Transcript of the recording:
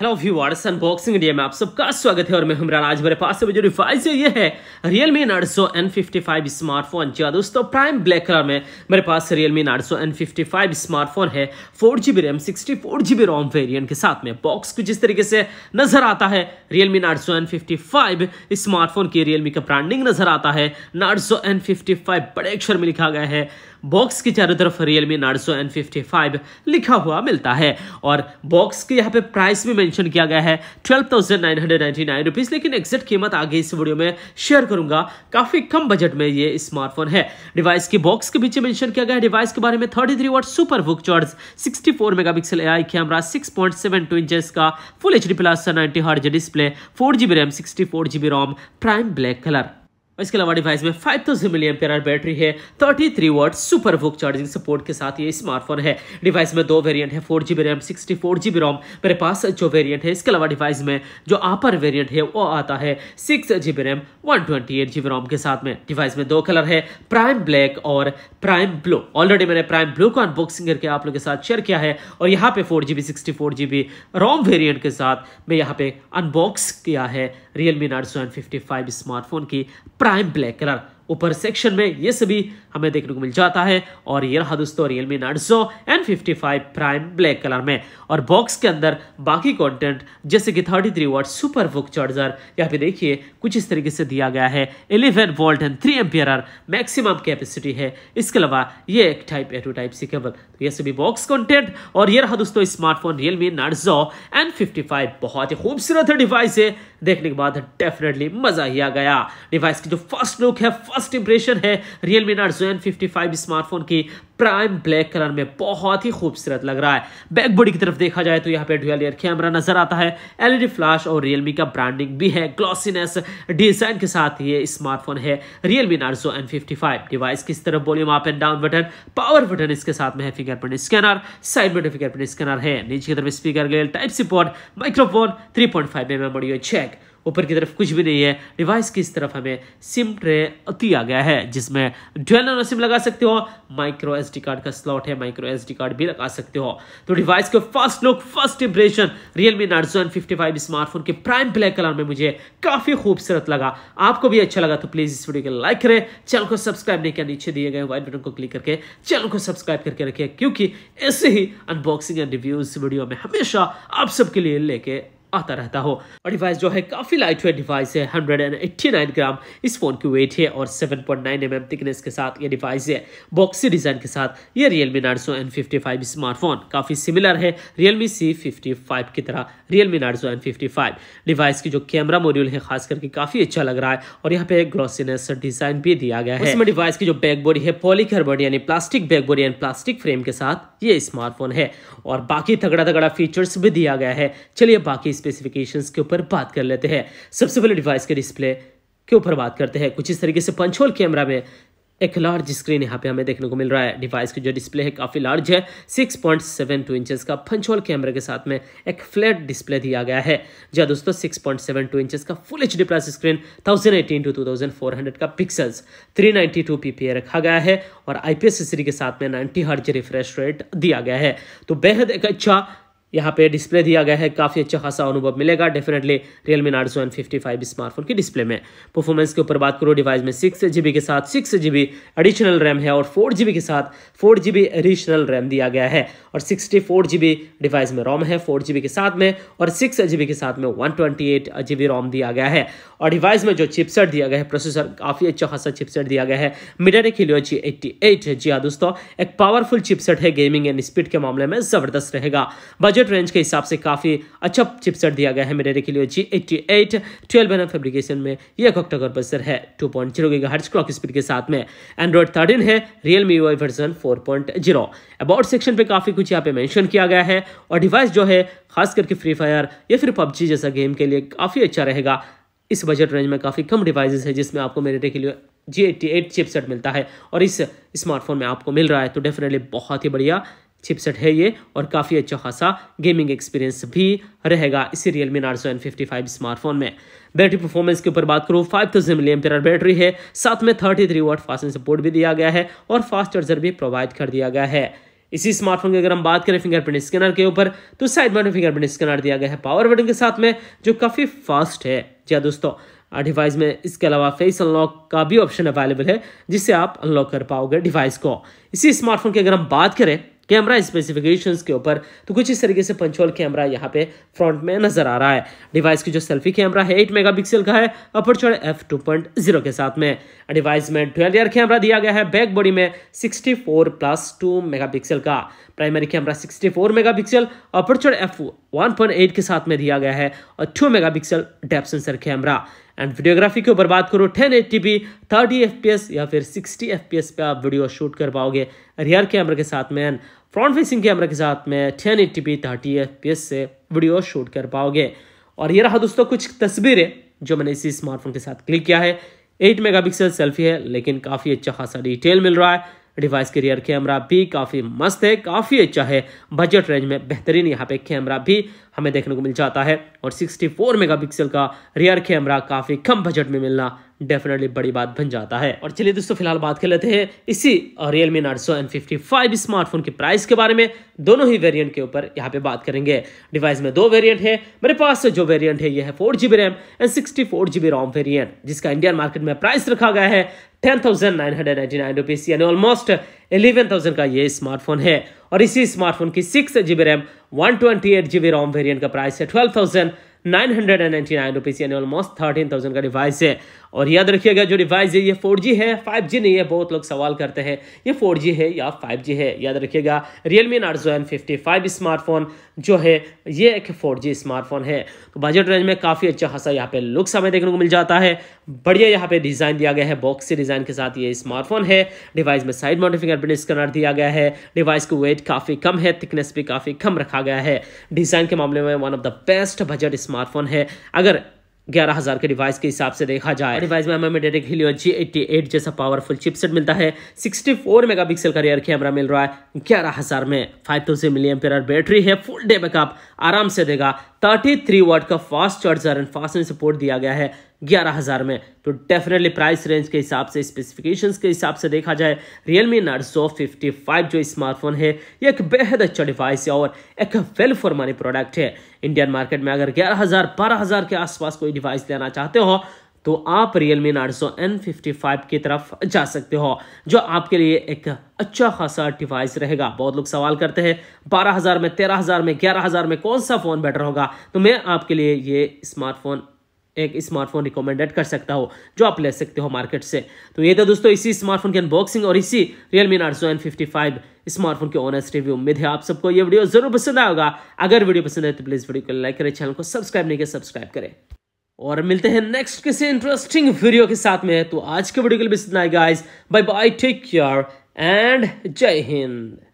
hello viewers unboxing India में आप सबका स्वागत है और मैं हमारा आज मेरे पास जो रिफाइज है ये है Realme Narzo N fifty five smartphone जी हाँ दोस्तों प्राइम ब्लैक कलर में मेरे पास Realme Narzo N fifty five smartphone है four G B RAM sixty four G B ROM variant के साथ में बॉक्स को जिस तरीके से नजर आता है Realme Narzo N fifty five smartphone की रियलमी का ब्रांडिंग नजर आता है नार्सो एन फिफ्टी फाइव बड़े अक्षर में लिखा गया है बॉक्स के चारों तरफ Realme Narzo N fifty five लिखा हुआ मिलता है और बॉक्स के यहाँ पे प्राइस भी मेंशन किया गया है twelve thousand nine hundred ninety nine rupees लेकिन एग्जैक्ट कीमत आगे इस वीडियो में शेयर करूंगा काफ़ी कम बजट में ये स्मार्टफोन है डिवाइस के बॉक्स के पीछे मेंशन किया गया है डिवाइस के बारे में थर्टी थ्री वाट सुपर बुक charge sixty four mega megapixel A I camera six point seven two inch का full H D plus ninety hertz display four G B RAM sixty four G B ROM prime black colour इसके अलावा device में 5000 thousand million battery है 33 three watt super बुक charging support के साथ ये smartphone है डिवाइस में दो वेरिएंट है four G B RAM sixty four G B ROM मेरे पास जो वेरिएंट है इसके अलावा डिवाइस में जो अपर वेरिएंट है वो आता है six G B RAM one twenty eight G B ROM के साथ में डिवाइस में दो कलर है प्राइम ब्लैक और प्राइम ब्लू ऑलरेडी मैंने प्राइम ब्लू को अनबॉक्सिंग करके आप लोग के साथ शेयर किया है और यहाँ पे four G B sixty four G B ROM variant के साथ मैं यहाँ पे अनबॉक्स किया है Realme nine fifty five smartphone की prime black color ऊपर सेक्शन में ये सभी हमें देखने को मिल जाता है और ये रहा दोस्तों Realme N fifty five prime black colour में और बॉक्स के अंदर बाकी कंटेंट जैसे कि 33 three volt SUPERVOOC charger यहाँ पे देखिए कुछ इस तरीके से दिया गया है 11 volt and three ampere maximum capacity है इसके अलावा ये एक type A to type C cable तो ये सभी बॉक्स कॉन्टेंट और ये रहा दोस्तों smartphone Realme N fifty five बहुत ही खूबसूरत डिवाइस है देखने के बाद डेफिनेटली मजा ही आ गया डिवाइस की जो फर्स्ट लुक है फर्स्ट इंप्रेशन है Realme Narzo fifty smartphone की प्राइम ब्लैक कलर में बहुत ही खूबसूरत लग रहा है बैक बॉडी की तरफ देखा जाए तो यहाँ पे डुअल एयर कैमरा नजर आता है एलईडी फ्लैश e और रियलमी का ब्रांडिंग भी है ग्लॉसीनेस डिजाइन के साथ ये स्मार्टफोन है Realme Narzo N fifty five device किस तरफ volume up and down button power button इसके साथ में है फिंगरप्रिंट स्कैनर साइड में फिंगरप्रिंट स्कैनर है नीचे की तरफ speaker grille type C port microphone three point five M M audio jack ऊपर की तरफ कुछ भी नहीं है डिवाइस की इस तरफ हमें सिम ट्रे अति आ गया है जिसमें डुअल नैनो सिम लगा सकते हो माइक्रो एस कार्ड का स्लॉट है माइक्रो एस कार्ड भी लगा सकते हो तो डिवाइस के first look first impression Realme Narzo N smartphone के प्राइम ब्लैक कलर में मुझे काफी खूबसूरत लगा आपको भी अच्छा लगा तो प्लीज इस वीडियो को लाइक करें चैनल को सब्सक्राइब नहीं किया नीचे दिए गए वाइट बटन को क्लिक करके चैनल को सब्सक्राइब करके रखें क्योंकि ऐसे ही अनबॉक्सिंग एंड रिव्यूज वीडियो में हमेशा आप सबके लिए लेके आता रहता हो और डिवाइस जो है काफी लाइट वेट डिवाइस है 189 ग्राम इस फोन की वेट है और सेवन पॉइंट mm थिकनेस के साथ ये डिवाइस है बॉक्सी डिजाइन के साथ ये Realme me Narzo N smartphone काफी सिमिलर है रियल मी सी की तरह Realme me Narzo N device की जो कैमरा मॉड्यूल है खास करके काफी अच्छा लग रहा है और यहाँ पे ग्रोसिनेस डिजाइन भी दिया गया है इसमें डिवाइस की जो बैक बॉडी है पॉलीकार्बोनेट यानी plastic back body and plastic frame के साथ ये स्मार्टफोन है और बाकी तगड़ा तगड़ा फीचर्स भी दिया गया है चलिए बाकी इस स्पेसिफिकेशंस के ऊपर बात कर लेते हैं सबसे पहले डिवाइस के डिस्प्ले के ऊपर बात करते हैं कुछ इस तरीके से पंचोल कैमरा में एक लार्ज स्क्रीन यहाँ पे हमें देखने को मिल रहा है डिवाइस की जो डिस्प्ले है काफ़ी लार्ज है 6.72 इंचेस का पंचोल कैमरे के साथ में एक फ्लैट डिस्प्ले दिया गया है जो हाँ दोस्तों 6.72 इंचेस का full H D plus screen 1018 to 2400 का पिक्सल्स 392 पीपीए रखा गया है और आईपीएस सीरी के साथ में 90 हर्ज रिफ्रेश रेट दिया गया है तो बेहद एक अच्छा यहाँ पे डिस्प्ले दिया गया है काफ़ी अच्छा खासा अनुभव मिलेगा definitely Realme Narzo N fifty five smartphone की डिस्प्ले में परफॉर्मेंस के ऊपर बात करो डिवाइस में सिक्स जी के साथ सिक्स जी एडिशनल रैम है और फोर जी के साथ फोर जी एडिशनल रैम दिया गया है और सिक्सटी फोर डिवाइस में रोम है फोर के साथ में और सिक्स के साथ में वन ट्वेंटी एट रोम दिया गया है और डिवाइस में जो चिपसेट दिया गया है प्रोसेसर काफ़ी अच्छा खासा चिपसेट दिया गया है MediaTek Helio G eighty eight G हाँ दोस्तों एक पावरफुल चिपसेट है गेमिंग एंड स्पीड के मामले में ज़बरदस्त रहेगा बजट बजट रेंज के हिसाब से काफ़ी अच्छा चिपसेट दिया गया है मेरे के लिए G eighty eight twelve N fabrication में यह ऑक्टा कंप्रेसर है two point zero hertz clock speed के साथ में एंड्रॉयड थर्टीन है Realme Y version four point zero about section पे काफ़ी कुछ यहाँ पे मेंशन किया गया है और डिवाइस जो है खास करके फ्री फायर या फिर पबजी जैसा गेम के लिए काफ़ी अच्छा रहेगा इस बजट रेंज में काफ़ी कम डिवाइसेस है जिसमें आपको मेरे के लिए जी एट्टी एट चिपसेट मिलता है और इस स्मार्टफोन में आपको मिल रहा है तो डेफिनेटली बहुत ही बढ़िया चिपसेट है ये और काफ़ी अच्छा खासा गेमिंग एक्सपीरियंस भी रहेगा इसी Realme Narzo N fifty five smartphone में बैटरी परफॉर्मेंस के ऊपर बात करूँ फाइव थाउजेंड एम बैटरी है साथ में thirty three watt fasting support भी दिया गया है और फास्ट चार्जर भी प्रोवाइड कर दिया गया है इसी स्मार्टफोन की अगर हम बात करें फिंगरप्रिंट स्कैनर के ऊपर तो साइड में फिंगरप्रिंट स्कैनर दिया गया है पावर बटन के साथ में जो काफ़ी फास्ट है जी हाँ दोस्तों डिवाइस में इसके अलावा फेस अनलॉक का भी ऑप्शन अवेलेबल है जिससे आप अनलॉक कर पाओगे डिवाइस को इसी स्मार्टफोन की अगर हम बात करें कैमरा स्पेसिफिकेशंस के ऊपर तो कुछ इस तरीके से पंचोल कैमरा यहाँ पे फ्रंट में नजर आ रहा है डिवाइस की जो सेल्फी कैमरा है एट मेगापिक्सल का है aperture F two point zero के साथ में डिवाइस में ट्वेल्व ईयर कैमरा दिया गया है बैक बॉडी में sixty four plus two mega का primary camera sixty four mega pixel aperture F one point eight के साथ में दिया गया है और two mega pixel depth sensor camera and videography के ऊपर बात करो 1080p 30 एस या फिर 60 एस पे आप वीडियो शूट कर पाओगे रियर कैमरा के साथ में एंड फ्रंट फेसिंग कैमरा के साथ में एफ पी एस से वीडियो शूट कर पाओगे और ये रहा दोस्तों कुछ तस्वीरें जो मैंने इसी स्मार्टफोन के साथ क्लिक किया है 8 मेगापिक्सल सेल्फी है लेकिन काफ़ी अच्छा खासा डिटेल मिल रहा है डिवाइस के रियर कैमरा भी काफ़ी मस्त है काफ़ी अच्छा है बजट रेंज में बेहतरीन यहाँ पे कैमरा भी हमें देखने को मिल जाता है और 64 मेगापिक्सल का रियर कैमरा काफ़ी कम बजट में मिलना डेफिनेटली बड़ी बात बन जाता है और चलिए दोस्तों फिलहाल बात कर लेते हैं इसी रियल मी नाट सौ स्मार्टफोन के प्राइस के बारे में दोनों ही वेरियंट के ऊपर यहाँ पे बात करेंगे डिवाइस में दो वेरियंट है मेरे पास जो वेरियंट है यह है four G RAM and sixty four ROM variant जिसका इंडियन मार्केट में प्राइस रखा गया है 10,999 रुपीस यानी ऑलमोस्ट 11,000 का ये स्मार्टफोन है और इसी स्मार्टफोन की six GB RAM one twenty eight GB ROM variant का प्राइस है twelve thousand nine hundred and ninety nine rupees यानी ऑलमोस्ट थर्टीन थाउजेंड का डिवाइस है और याद रखिएगा जो डिवाइस है ये फोर जी है फाइव जी नहीं है बहुत लोग सवाल करते हैं ये फोर जी है या फाइव जी है याद रखिएगा Realme Narzo N fifty five smartphone जो है ये एक फोर जी स्मार्टफोन है तो बजट रेंज में काफ़ी अच्छा खासा यहाँ पे लुक्स हमें देखने को मिल जाता है बढ़िया यहाँ पे डिज़ाइन दिया गया है बॉक्सी डिज़ाइन के साथ ये स्मार्टफोन है डिवाइस में साइड माउंटेड फिंगरप्रिंट स्कनर दिया गया है डिवाइस का वेट काफ़ी कम है थिकनेस भी काफ़ी कम रखा गया है डिज़ाइन के मामले में one of the best budget smart smartphone है अगर ग्यारह हज़ार के डिवाइस के हिसाब से देखा जाए डिवाइस में हमें direct Helio G eighty eight जैसा पावरफुल चिपसेट मिलता है सिक्सटी फोर मेगा पिक्सल का रियर कैमरा मिल रहा है ग्यारह हज़ार में 5000 थाउजेंड मिलियम पेर बैटरी है फुल डे बैकअप आराम से देगा थर्टी थ्री वाट का fast charger and fast support दिया गया है ग्यारह हज़ार में तो डेफिनेटली प्राइस रेंज के हिसाब से स्पेसिफिकेशंस के हिसाब से देखा जाए रियलमी नार्जो 55 जो स्मार्टफोन है ये एक बेहद अच्छा डिवाइस है और एक वेल फॉर मनी प्रोडक्ट है इंडियन मार्केट में अगर ग्यारह हज़ार बारह हज़ार के आसपास कोई डिवाइस लेना चाहते हो तो आप Realme Narzo N fifty five की तरफ जा सकते हो जो आपके लिए एक अच्छा खासा डिवाइस रहेगा बहुत लोग सवाल करते हैं बारह हज़ार में तेरह हज़ार में ग्यारह हज़ार में कौन सा फ़ोन बेटर होगा तो मैं आपके लिए ये स्मार्टफोन एक स्मार्टफोन रिकमेंडेड कर सकता हो जो आप ले सकते हो मार्केट से तो ये था दोस्तों इसी स्मार्टफोन की अनबॉक्सिंग और इसी Realme Narzo N fifty smartphone के ऑनेस्ट रिव्यू उम्मीद है आप सबको ये वीडियो जरूर पसंद आएगा अगर वीडियो पसंद है तो प्लीज़ वीडियो को लाइक करें चैनल को सब्सक्राइब नहीं किया सब्सक्राइब करें और मिलते हैं नेक्स्ट किसी इंटरेस्टिंग वीडियो के साथ में तो आज के वीडियो के लिए भी bye bye take care and जय हिंद